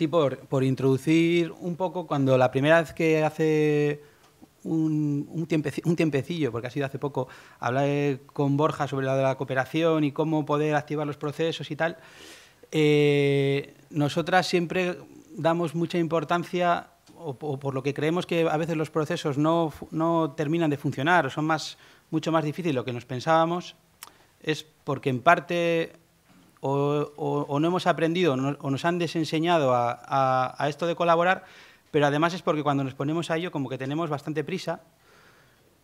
Sí, por, introducir un poco, cuando la primera vez que hace un, un, tiempecillo, porque ha sido hace poco, hablar eh, con Borja sobre la de la cooperación y cómo poder activar los procesos y tal, eh, nosotras siempre damos mucha importancia o, por lo que creemos que a veces los procesos no, terminan de funcionar o son más, mucho más difíciles de lo que nos pensábamos, es porque en parte o, no hemos aprendido o nos han desenseñado a, esto de colaborar, pero además es porque cuando nos ponemos a ello como que tenemos bastante prisa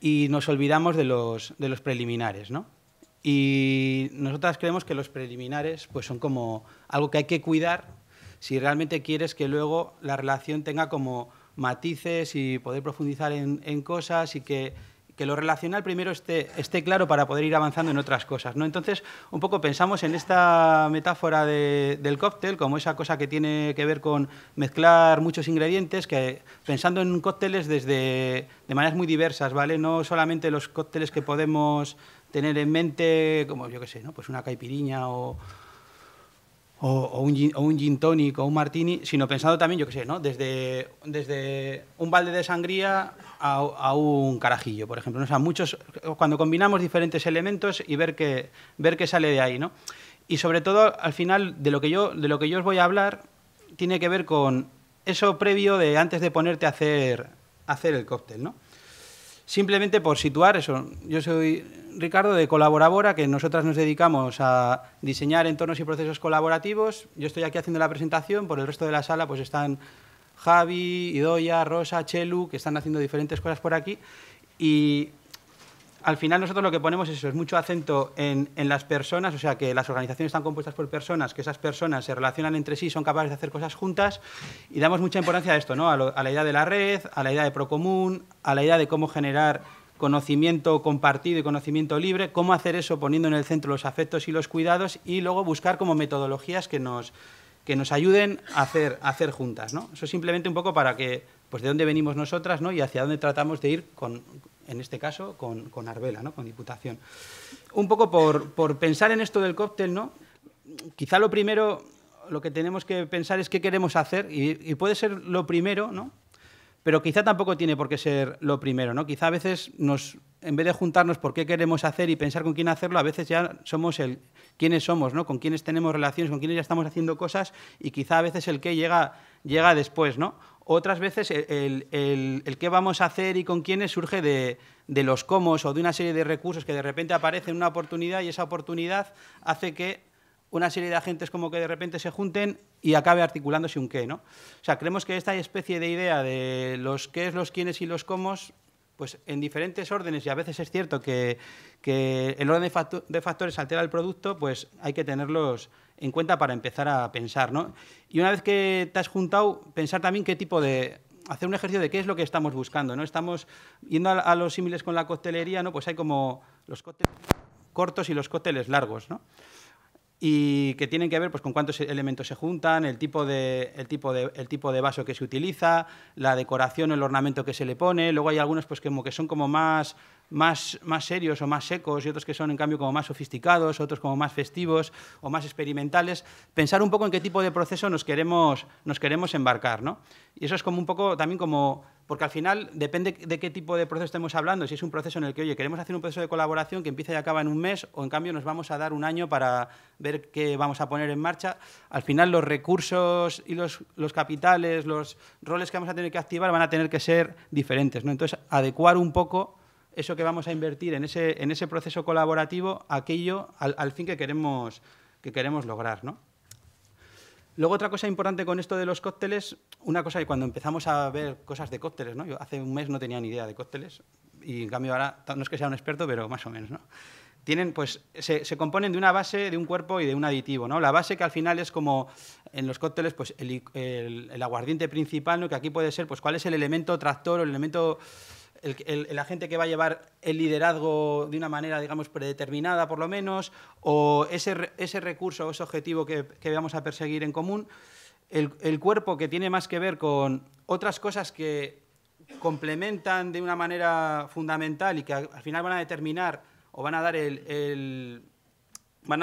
y nos olvidamos de los, preliminares, ¿no? Y nosotras creemos que los preliminares pues, son como algo que hay que cuidar si realmente quieres que luego la relación tenga como matices y poder profundizar en cosas y que que lo relacional primero esté, esté claro para poder ir avanzando en otras cosas. ¿no? Entonces, un poco pensamos en esta metáfora de, del cóctel como esa cosa que tiene que ver con mezclar muchos ingredientes, que pensando en cócteles desde, de maneras muy diversas, ¿vale? No solamente los cócteles que podemos tener en mente, como yo qué sé, ¿no? pues una caipiriña o, un, gin, o un tonic o un martini, sino pensando también, yo que sé, ¿no? desde, desde un balde de sangría a, un carajillo, por ejemplo. O muchos, cuando combinamos diferentes elementos y ver qué ver sale de ahí. ¿no? Y sobre todo, al final, de lo, que yo, de lo que yo os voy a hablar, tiene que ver con eso previo de antes de ponerte a hacer, hacer el cóctel. ¿no? Simplemente por situar eso, yo soy Ricardo de Colaborabora, que nosotras nos dedicamos a diseñar entornos y procesos colaborativos. Yo estoy aquí haciendo la presentación, por el resto de la sala pues están Javi, Idoya, Rosa, Chelu, que están haciendo diferentes cosas por aquí. Y al final nosotros lo que ponemos es eso, es mucho acento en, las personas, o sea, que las organizaciones están compuestas por personas, que esas personas se relacionan entre sí, son capaces de hacer cosas juntas y damos mucha importancia a esto, ¿no? a la idea de la red, a la idea de Procomún, a la idea de cómo generar conocimiento compartido y conocimiento libre, cómo hacer eso poniendo en el centro los afectos y los cuidados y luego buscar como metodologías que nos, que nos ayuden a hacer, hacer juntas. ¿no? Eso es simplemente un poco para que, pues de dónde venimos nosotras ¿no? y hacia dónde tratamos de ir, con, en este caso, con, con Arbela, ¿no? con Diputación. Un poco por, pensar en esto del cóctel, ¿no? quizá lo primero, lo que tenemos que pensar es qué queremos hacer y, y puede ser lo primero, ¿no? pero quizá tampoco tiene por qué ser lo primero, ¿no? Quizá a veces nos en vez de juntarnos por qué queremos hacer y pensar con quién hacerlo, a veces ya somos el quiénes somos, ¿no? Con quiénes tenemos relaciones, con quiénes ya estamos haciendo cosas y quizá a veces el qué llega, llega después, ¿no? Otras veces el, el, qué vamos a hacer y con quiénes surge de, los cómo o de una serie de recursos que de repente aparecen una oportunidad y esa oportunidad hace que una serie de agentes como que de repente se junten y acabe articulándose un qué, ¿no? O sea, creemos que esta especie de idea de los qué, los quiénes y los cómo pues en diferentes órdenes, y a veces es cierto que, el orden de, factores altera el producto, pues hay que tenerlos en cuenta para empezar a pensar. ¿no? Y una vez que te has juntado, pensar también qué tipo de hacer un ejercicio de qué es lo que estamos buscando, ¿no? Estamos yendo a, los símiles con la coctelería, ¿no? Pues hay como los cócteles cortos y los cócteles largos, ¿no? y que tienen que ver pues, con cuántos elementos se juntan, el tipo, de, tipo de, vaso que se utiliza, la decoración, el ornamento que se le pone. Luego hay algunos pues, como que son como más más, serios o más secos y otros que son, en cambio, como más sofisticados, otros como más festivos o más experimentales, pensar un poco en qué tipo de proceso nos queremos, embarcar. ¿no? Y eso es como un poco también como porque al final depende de qué tipo de proceso estemos hablando, si es un proceso en el que, oye, queremos hacer un proceso de colaboración que empieza y acaba en un mes, o en cambio nos vamos a dar un año para ver qué vamos a poner en marcha, al final los recursos y los, los capitales, los roles que vamos a tener que activar van a tener que ser diferentes. ¿no? Entonces, adecuar un poco eso que vamos a invertir en ese, en ese proceso colaborativo, aquello al, fin que queremos, que queremos lograr. ¿no? Luego otra cosa importante con esto de los cócteles, una cosa que cuando empezamos a ver cosas de cócteles, ¿no? yo hace un mes no tenía ni idea de cócteles y en cambio ahora no es que sea un experto, pero más o menos. ¿no? Tienen, pues, se, se, componen de una base, de un cuerpo y de un aditivo. ¿no? La base que al final es como en los cócteles pues, el, el, el aguardiente principal, ¿no? que aquí puede ser pues, cuál es el elemento tractor o el elemento el, agente que va a llevar el liderazgo de una manera, digamos, predeterminada por lo menos, o ese, ese recurso o ese objetivo que, vamos a perseguir en común, el, cuerpo que tiene más que ver con otras cosas que complementan de una manera fundamental y que al final van a determinar o van a dar el, van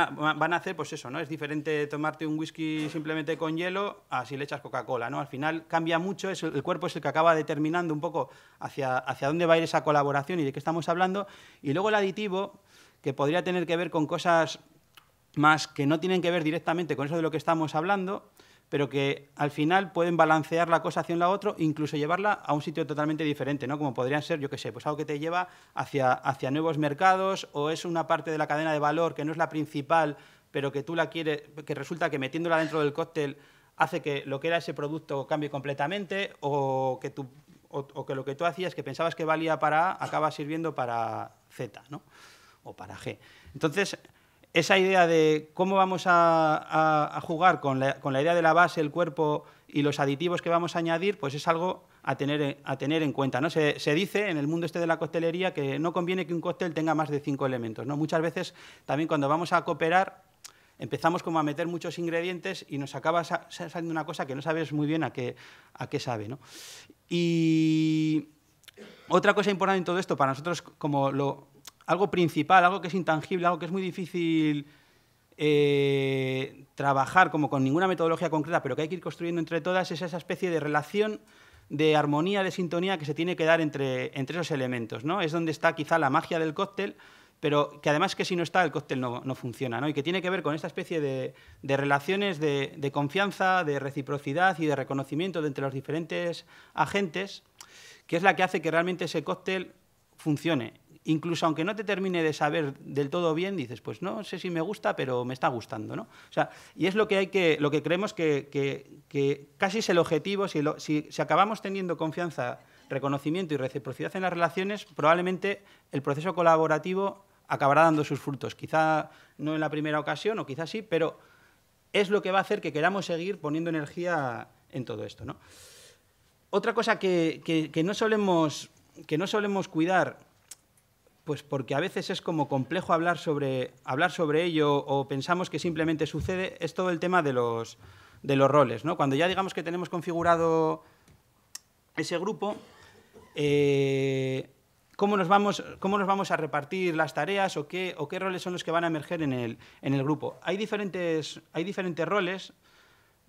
a, hacer pues eso, ¿no? Es diferente tomarte un whisky simplemente con hielo a si le echas Coca-Cola, ¿no? Al final cambia mucho, el, cuerpo es el que acaba determinando un poco hacia, hacia dónde va a ir esa colaboración y de qué estamos hablando. Y luego el aditivo, que podría tener que ver con cosas más que no tienen que ver directamente con eso de lo que estamos hablando, pero que al final pueden balancear la cosa hacia un lado otro, incluso llevarla a un sitio totalmente diferente, ¿no? Como podrían ser, yo qué sé, pues algo que te lleva hacia, hacia nuevos mercados o es una parte de la cadena de valor que no es la principal, pero que tú la quieres, que resulta que metiéndola dentro del cóctel hace que lo que era ese producto cambie completamente o que, tú, que lo que tú hacías que pensabas que valía para A acaba sirviendo para Z, ¿no? O para G. Entonces, esa idea de cómo vamos a, jugar con la, idea de la base, el cuerpo y los aditivos que vamos a añadir, pues es algo a tener, en cuenta. ¿no? Se, dice en el mundo este de la coctelería que no conviene que un cóctel tenga más de cinco elementos. ¿no? Muchas veces también cuando vamos a cooperar empezamos como a meter muchos ingredientes y nos acaba saliendo una cosa que no sabes muy bien a qué, a qué sabe. ¿no? Y otra cosa importante en todo esto, para nosotros como lo algo principal, algo que es intangible, algo que es muy difícil eh, trabajar como con ninguna metodología concreta, pero que hay que ir construyendo entre todas, es esa especie de relación de armonía, de sintonía que se tiene que dar entre, esos elementos. Es donde está quizá la magia del cóctel, pero que además que si no está el cóctel no, funciona, y que tiene que ver con esta especie de, relaciones de, confianza, de reciprocidad y de reconocimiento entre los diferentes agentes, que es la que hace que realmente ese cóctel funcione incluso aunque no te termine de saber del todo bien, dices, pues no sé si me gusta, pero me está gustando. ¿no? y es lo que, hay que, lo que creemos que, casi es el objetivo. Si, si, acabamos teniendo confianza, reconocimiento y reciprocidad en las relaciones, probablemente el proceso colaborativo acabará dando sus frutos. Quizá no en la primera ocasión, o quizá sí, pero es lo que va a hacer que queramos seguir poniendo energía en todo esto. ¿no? Otra cosa que, no solemos, que no solemos cuidar pues porque a veces es como complejo hablar sobre, hablar sobre ello o pensamos que simplemente sucede, es todo el tema de los, de los roles. ¿no? Cuando ya digamos que tenemos configurado ese grupo, eh, ¿cómo, nos vamos, ¿cómo, nos vamos, a repartir las tareas o qué, o qué roles son los que van a emerger en el, grupo? Hay diferentes, hay diferentes roles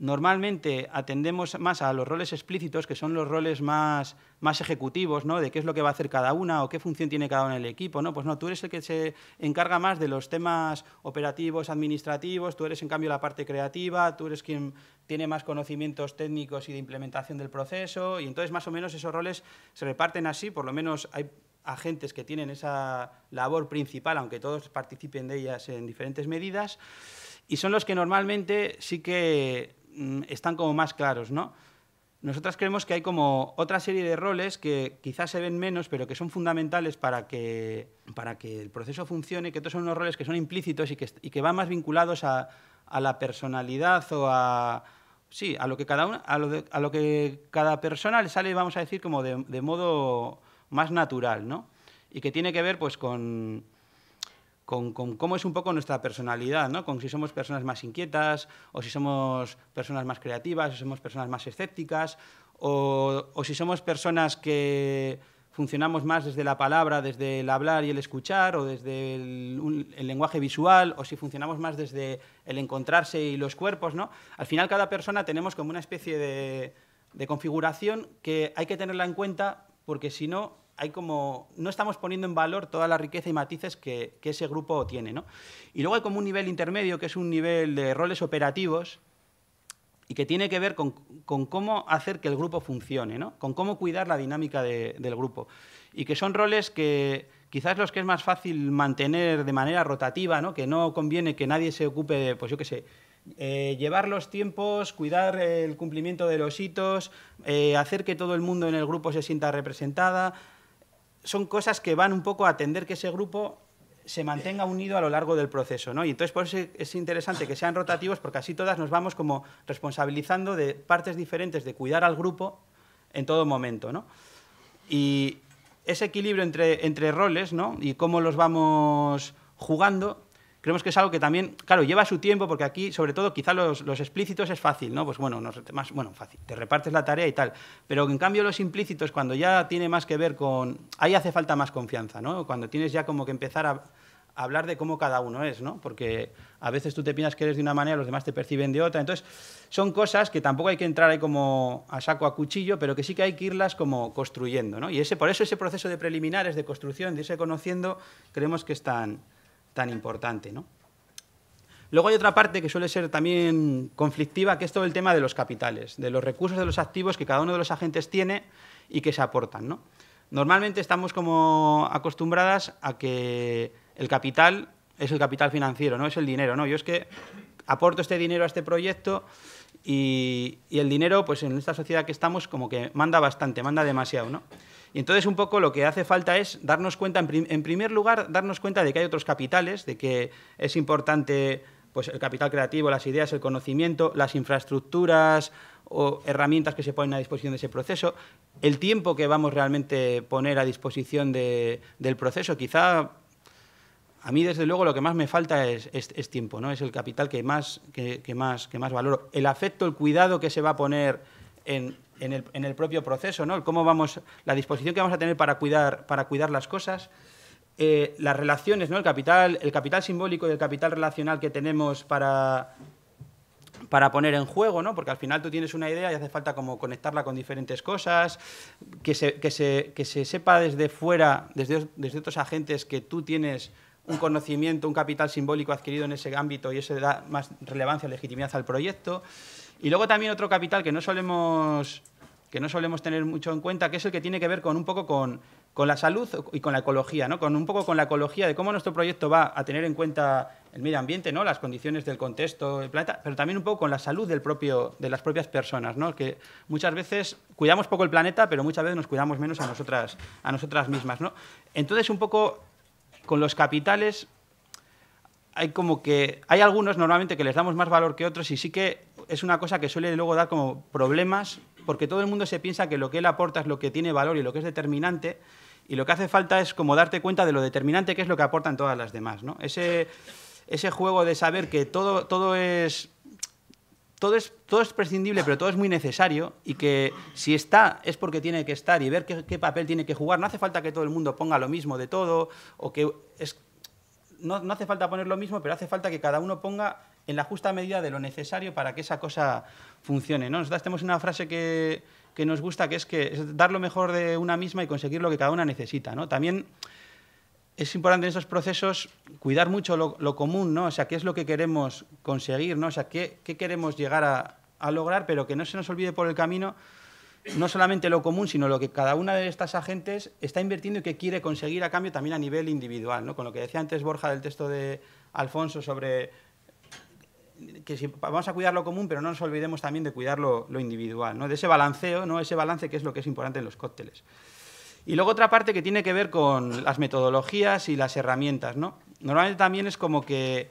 normalmente atendemos más a los roles explícitos, que son los roles más, más ejecutivos, ¿no? De qué es lo que va a hacer cada una o qué función tiene cada uno en el equipo, ¿no? Pues no, tú eres el que se encarga más de los temas operativos, administrativos, tú eres en cambio la parte creativa, tú eres quien tiene más conocimientos técnicos y de implementación del proceso, y entonces más o menos esos roles se reparten así, por lo menos hay agentes que tienen esa labor principal, aunque todos participen de ellas en diferentes medidas, y son los que normalmente sí que Mm, están como más claros, ¿no? Nosotras creemos que hay como otra serie de roles que quizás se ven menos, pero que son fundamentales para que, para que el proceso funcione, que estos son unos roles que son implícitos y que, que van más vinculados a, la personalidad o a... Sí, a lo que cada, a, lo que cada persona le sale, vamos a decir, como de, de, modo más natural, ¿no? Y que tiene que ver pues con, con, cómo es un poco nuestra personalidad, con si somos personas más inquietas o si somos personas más creativas o somos personas más escépticas o, si somos personas que funcionamos más desde la palabra, desde el hablar y el escuchar, o desde el, lenguaje visual, o si funcionamos más desde el encontrarse y los cuerpos, ¿no? Al final cada persona tenemos como una especie de configuración que hay que tenerla en cuenta porque si no como, no estamos poniendo en valor toda la riqueza y matices que, ese grupo tiene. Y luego hay como un nivel intermedio, que es un nivel de roles operativos, y que tiene que ver con, cómo hacer que el grupo funcione, con cómo cuidar la dinámica del grupo. Y que son roles que quizás los que es más fácil mantener de manera rotativa, ¿no? que no conviene que nadie se ocupe de, pues yo qué sé, eh, llevar los tiempos, cuidar el cumplimiento de los hitos, eh, hacer que todo el mundo en el grupo se sienta representada, son cosas que van un poco a atender que ese grupo se mantenga unido a lo largo del proceso. ¿no? Y entonces por eso es interesante que sean rotativos porque así todas nos vamos como responsabilizando de partes diferentes de cuidar al grupo en todo momento. ¿no? Y ese equilibrio entre, entre roles ¿no? y cómo los vamos jugando creemos que es algo que también, claro, lleva su tiempo, porque aquí, sobre todo, quizá los, explícitos es fácil, ¿no? Pues bueno, más, bueno, fácil, te repartes la tarea y tal. Pero en cambio los implícitos, cuando ya tiene más que ver con... Ahí hace falta más confianza, ¿no? Cuando tienes ya como que empezar a hablar de cómo cada uno es, ¿no? Porque a veces tú te piensas que eres de una manera, los demás te perciben de otra. Entonces, son cosas que tampoco hay que entrar ahí como a saco a cuchillo, pero que sí que hay que irlas como construyendo, ¿no? Y ese, por eso ese proceso de preliminares, de construcción, de irse conociendo, creemos que están tan importante. ¿no? Luego hay otra parte que suele ser también conflictiva, que es todo el tema de los capitales, de los recursos de los activos que cada uno de los agentes tiene y que se aportan. ¿no? Normalmente estamos como acostumbradas a que el capital es el capital financiero, no es el dinero. ¿no? Yo es que aporto este dinero a este proyecto y, el dinero, pues en esta sociedad que estamos, como que manda bastante, manda demasiado. ¿no? Y entonces un poco lo que hace falta es darnos cuenta, en, primer lugar, darnos cuenta de que hay otros capitales, de que es importante pues, el capital creativo, las ideas, el conocimiento, las infraestructuras o herramientas que se ponen a disposición de ese proceso, el tiempo que vamos realmente a poner a disposición del proceso, quizá a mí, desde luego, lo que más me falta es, tiempo, ¿no? Es el capital que más, que, más, que más valoro. El afecto, el cuidado que se va a poner en en el, propio proceso, ¿no? cómo vamos, la disposición que vamos a tener para cuidar, para cuidar las cosas, eh, las relaciones, ¿no? El capital, el capital simbólico y el capital relacional que tenemos para, para poner en juego, ¿no? Porque al final tú tienes una idea y hace falta como conectarla con diferentes cosas, que se, sepa desde fuera, desde, desde otros agentes que tú tienes un conocimiento, un capital simbólico adquirido en ese ámbito y eso da más relevancia, legitimidad al proyecto. Y luego también otro capital que no solemos que no solemos tener mucho en cuenta, que es el que tiene que ver con un poco con, la salud y con la ecología, ¿no? Con un poco con la ecología de cómo nuestro proyecto va a tener en cuenta el medio ambiente, ¿no? Las condiciones del contexto, el planeta, pero también un poco con la salud del propio, de las propias personas, ¿no? Que muchas veces cuidamos poco el planeta, pero muchas veces nos cuidamos menos a nosotras, a nosotras mismas, ¿no? Entonces, un poco con los capitales hay como que hay algunos normalmente que les damos más valor que otros y sí que es una cosa que suele luego dar como problemas porque todo el mundo se piensa que lo que él aporta es lo que tiene valor y lo que es determinante y lo que hace falta es como darte cuenta de lo determinante que es lo que aportan todas las demás, ¿no? Ese, juego de saber que todo, todo es todo es, todo es, prescindible, pero todo es muy necesario y que si está es porque tiene que estar y ver qué, papel tiene que jugar. No hace falta que todo el mundo ponga lo mismo de todo o que no, hace falta poner lo mismo, pero hace falta que cada uno ponga en la justa medida de lo necesario para que esa cosa funcione. ¿no? Nosotros tenemos una frase que, nos gusta, que es que dar lo mejor de una misma y conseguir lo que cada una necesita. ¿no? También es importante en esos procesos cuidar mucho lo, común, ¿no? O sea, qué es lo que queremos conseguir, ¿no? O sea, qué, queremos llegar a lograr, pero que no se nos olvide por el camino no solamente lo común, sino lo que cada una de estas agentes está invirtiendo y que quiere conseguir a cambio también a nivel individual. ¿no? Con lo que decía antes Borja del texto de Alfonso sobre que si vamos a cuidar lo común, pero no nos olvidemos también de cuidar lo, individual, ¿no? de ese balanceo, ¿no? ese balance que es lo que es importante en los cócteles. Y luego otra parte que tiene que ver con las metodologías y las herramientas. ¿no? Normalmente también es como que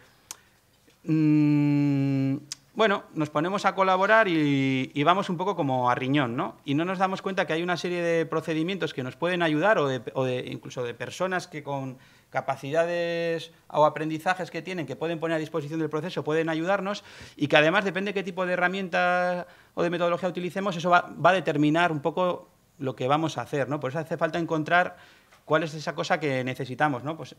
mm, bueno, nos ponemos a colaborar y, vamos un poco como a riñón, ¿no? Y no nos damos cuenta que hay una serie de procedimientos que nos pueden ayudar o, de, incluso de personas que con capacidades o aprendizajes que tienen, que pueden poner a disposición del proceso, pueden ayudarnos y que además, depende qué tipo de herramientas o de metodología utilicemos, eso va, va a determinar un poco lo que vamos a hacer, ¿no? Por eso hace falta encontrar cuál es esa cosa que necesitamos, ¿no? Pues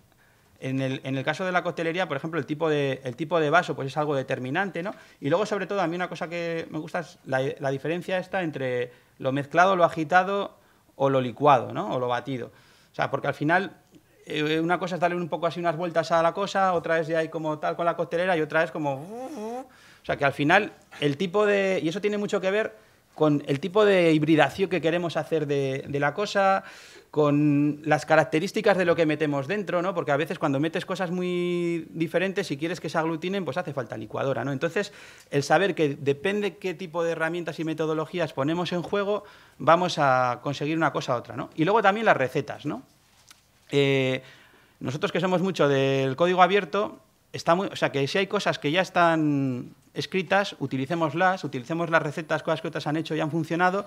en el, en el, caso de la coctelería, por ejemplo, el tipo de, el tipo de vaso pues es algo determinante, ¿no? Y luego, sobre todo, a mí una cosa que me gusta es la, la diferencia esta entre lo mezclado, lo agitado o lo licuado, ¿no? O lo batido. O sea, porque al final eh, una cosa es darle un poco así unas vueltas a la cosa, otra es ya ahí como tal con la coctelera y otra es como... Uh, uh, uh. O sea, que al final el tipo de... Y eso tiene mucho que ver con el tipo de hibridación que queremos hacer de, la cosa, con las características de lo que metemos dentro, ¿no? Porque a veces cuando metes cosas muy diferentes, y quieres que se aglutinen, pues hace falta licuadora, ¿no? Entonces, el saber que depende qué tipo de herramientas y metodologías ponemos en juego, vamos a conseguir una cosa u otra, ¿no? Y luego también las recetas, ¿no? Eh, nosotros que somos mucho del código abierto, está muy, o sea, que si hay cosas que ya están escritas, utilicémoslas, utilicemos las recetas, cosas que otras han hecho y han funcionado,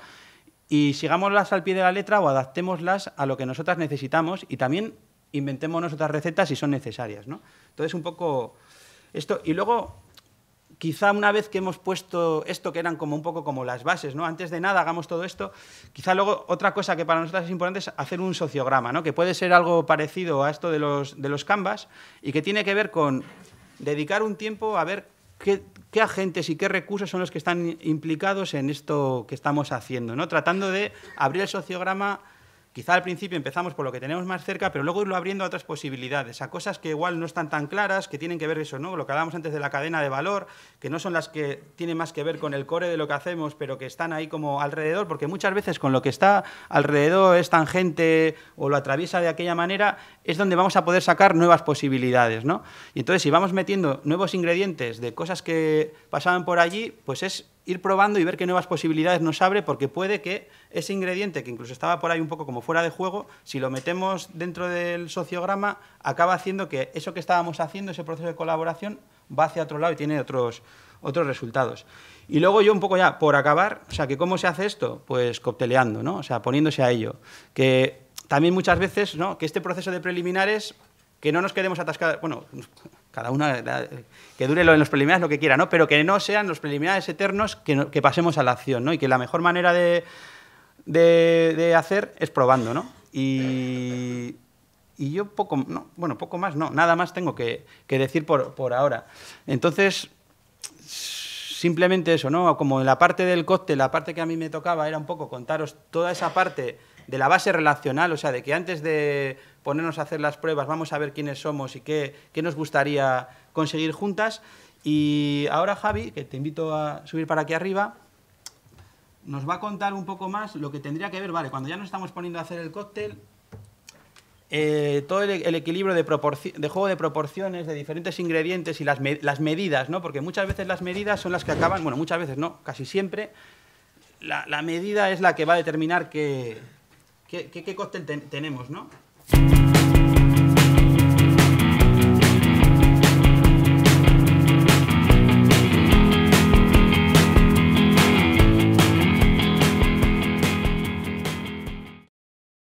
y sigámoslas al pie de la letra o adaptémoslas a lo que nosotras necesitamos y también inventémonos otras recetas si son necesarias. ¿no? Entonces, un poco esto. Y luego, quizá una vez que hemos puesto esto, que eran como un poco como las bases, ¿no? Antes de nada hagamos todo esto, quizá luego otra cosa que para nosotros es importante es hacer un sociograma, ¿no? Que puede ser algo parecido a esto de los, de los canvas y que tiene que ver con dedicar un tiempo a ver qué, qué agentes y qué recursos son los que están implicados en esto que estamos haciendo, ¿no? Tratando de abrir el sociograma Quizá al principio empezamos por lo que tenemos más cerca, pero luego irlo abriendo a otras posibilidades, a cosas que igual no están tan claras, que tienen que ver eso, ¿no? Lo que hablábamos antes de la cadena de valor, que no son las que tienen más que ver con el core de lo que hacemos, pero que están ahí como alrededor, porque muchas veces con lo que está alrededor es tangente o lo atraviesa de aquella manera, es donde vamos a poder sacar nuevas posibilidades, ¿no? Y entonces si vamos metiendo nuevos ingredientes de cosas que pasaban por allí, pues es ir probando y ver qué nuevas posibilidades nos abre, porque puede que ese ingrediente, que incluso estaba por ahí un poco como fuera de juego, si lo metemos dentro del sociograma, acaba haciendo que eso que estábamos haciendo, ese proceso de colaboración, va hacia otro lado y tiene otros, otros resultados. Y luego yo un poco ya, por acabar, o sea, que ¿cómo se hace esto? Pues cocteleando, ¿no? O sea, poniéndose a ello. Que también muchas veces, ¿no? Que este proceso de preliminares, que no nos quedemos atascados bueno, cada una eh, que dure en los preliminares lo que quiera, ¿no? Pero que no sean los preliminares eternos que, pasemos a la acción, Y que la mejor manera de, hacer es probando, ¿no? Y, yo poco, bueno, poco más, no, nada más tengo que, decir por, ahora. Entonces, simplemente eso, ¿no? Como en la parte del cóctel, la parte que a mí me tocaba era un poco contaros toda esa parte de la base relacional, o sea, de que antes de ponernos a hacer las pruebas vamos a ver quiénes somos y qué, nos gustaría conseguir juntas. Y ahora Javi, que te invito a subir para aquí arriba, nos va a contar un poco más lo que tendría que ver, vale, cuando ya nos estamos poniendo a hacer el cóctel, eh, todo el, equilibrio de, de, juego de proporciones, de diferentes ingredientes y las, medidas, ¿no? Porque muchas veces las medidas son las que acaban, bueno, muchas veces no, casi siempre, la, la medida es la que va a determinar que qué, qué, qué cóctel tenemos, ¿no?